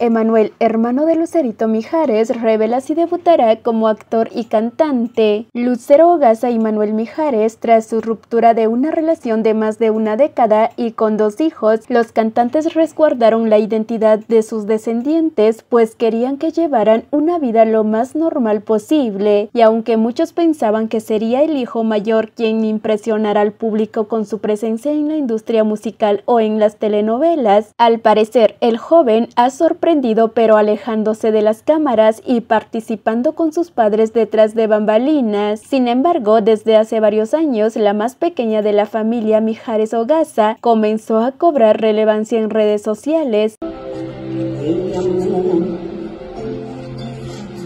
Emanuel, hermano de Lucerito Mijares, revela si debutará como actor y cantante. Lucero Ogasa y Manuel Mijares, tras su ruptura de una relación de más de una década y con dos hijos, los cantantes resguardaron la identidad de sus descendientes, pues querían que llevaran una vida lo más normal posible. Y aunque muchos pensaban que sería el hijo mayor quien impresionara al público con su presencia en la industria musical o en las telenovelas, al parecer el joven ha sorprendido pero alejándose de las cámaras y participando con sus padres detrás de bambalinas. Sin embargo, desde hace varios años, la más pequeña de la familia Mijares Ogaza comenzó a cobrar relevancia en redes sociales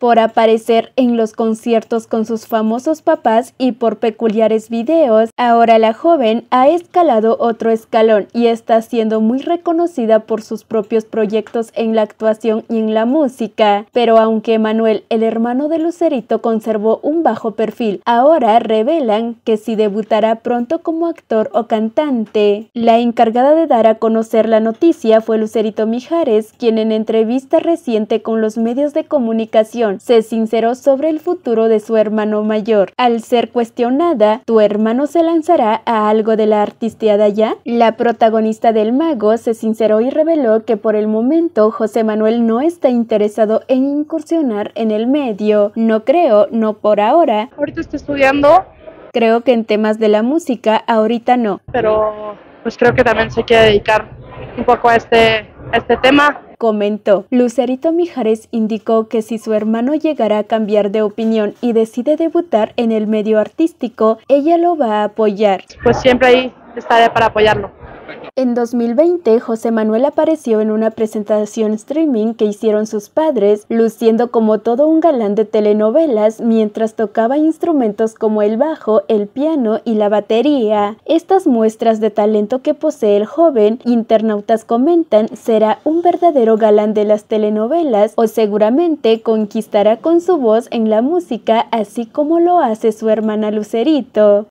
por aparecer en los conciertos con sus famosos papás y por peculiares videos, ahora la joven ha escalado otro escalón y está siendo muy reconocida por sus propios proyectos en la actuación y en la música. Pero aunque Manuel, el hermano de Lucerito, conservó un bajo perfil, ahora revelan que si debutará pronto como actor o cantante. La encargada de dar a conocer la noticia fue Lucerito Mijares, quien en entrevista reciente con los medios de comunicación se sinceró sobre el futuro de su hermano mayor. Al ser cuestionada, ¿tu hermano se lanzará a algo de la artisteada ya? La protagonista del mago se sinceró y reveló que por el momento José Manuel no está interesado en incursionar en el medio. No creo, no por ahora. Ahorita está estudiando. Creo que en temas de la música ahorita no. Pero pues creo que también se quiere dedicar un poco a este, a este tema comentó. Lucerito Mijares indicó que si su hermano llegara a cambiar de opinión y decide debutar en el medio artístico, ella lo va a apoyar. Pues siempre ahí estaré para apoyarlo. En 2020, José Manuel apareció en una presentación streaming que hicieron sus padres, luciendo como todo un galán de telenovelas mientras tocaba instrumentos como el bajo, el piano y la batería. Estas muestras de talento que posee el joven, internautas comentan, será un verdadero galán de las telenovelas o seguramente conquistará con su voz en la música así como lo hace su hermana Lucerito.